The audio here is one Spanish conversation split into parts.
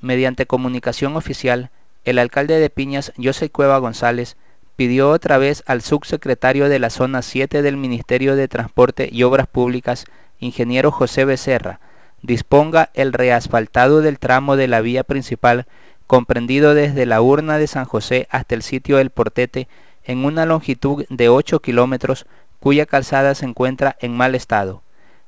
Mediante comunicación oficial, el alcalde de Piñas, José Cueva González, pidió otra vez al subsecretario de la Zona 7 del Ministerio de Transporte y Obras Públicas, ingeniero José Becerra, disponga el reasfaltado del tramo de la vía principal comprendido desde la urna de San José hasta el sitio del Portete en una longitud de 8 kilómetros cuya calzada se encuentra en mal estado.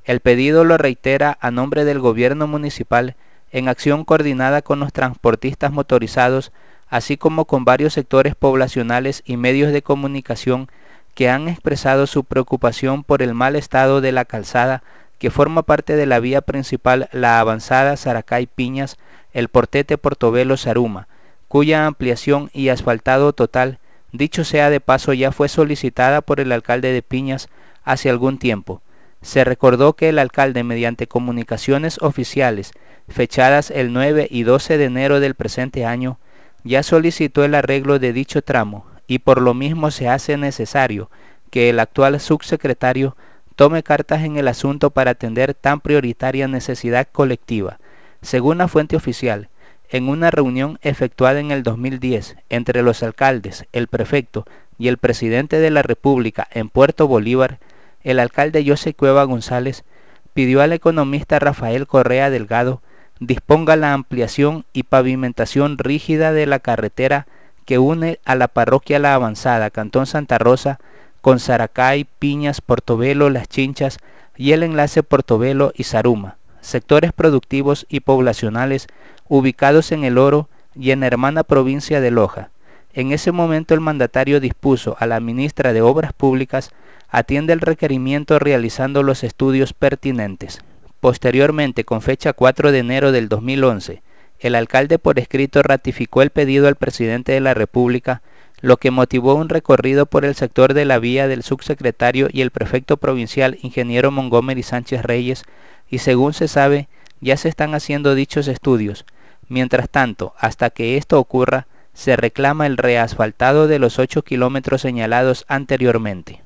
El pedido lo reitera a nombre del gobierno municipal en acción coordinada con los transportistas motorizados, así como con varios sectores poblacionales y medios de comunicación que han expresado su preocupación por el mal estado de la calzada que forma parte de la vía principal La Avanzada Saracay Piñas, el Portete Portobelo Saruma, cuya ampliación y asfaltado total, dicho sea de paso, ya fue solicitada por el alcalde de Piñas hace algún tiempo. Se recordó que el alcalde, mediante comunicaciones oficiales fechadas el 9 y 12 de enero del presente año, ya solicitó el arreglo de dicho tramo y por lo mismo se hace necesario que el actual subsecretario tome cartas en el asunto para atender tan prioritaria necesidad colectiva. Según la fuente oficial, en una reunión efectuada en el 2010 entre los alcaldes, el prefecto y el presidente de la República en Puerto Bolívar, el alcalde José Cueva González pidió al economista Rafael Correa Delgado disponga la ampliación y pavimentación rígida de la carretera que une a la parroquia La Avanzada, Cantón Santa Rosa, con Saracay, Piñas, Portobelo, Las Chinchas y el enlace Portobelo y Zaruma, sectores productivos y poblacionales ubicados en El Oro y en la hermana provincia de Loja en ese momento el mandatario dispuso a la ministra de Obras Públicas atiende el requerimiento realizando los estudios pertinentes. Posteriormente, con fecha 4 de enero del 2011, el alcalde por escrito ratificó el pedido al presidente de la República, lo que motivó un recorrido por el sector de la vía del subsecretario y el prefecto provincial ingeniero Montgomery Sánchez Reyes, y según se sabe, ya se están haciendo dichos estudios. Mientras tanto, hasta que esto ocurra, se reclama el reasfaltado de los 8 kilómetros señalados anteriormente.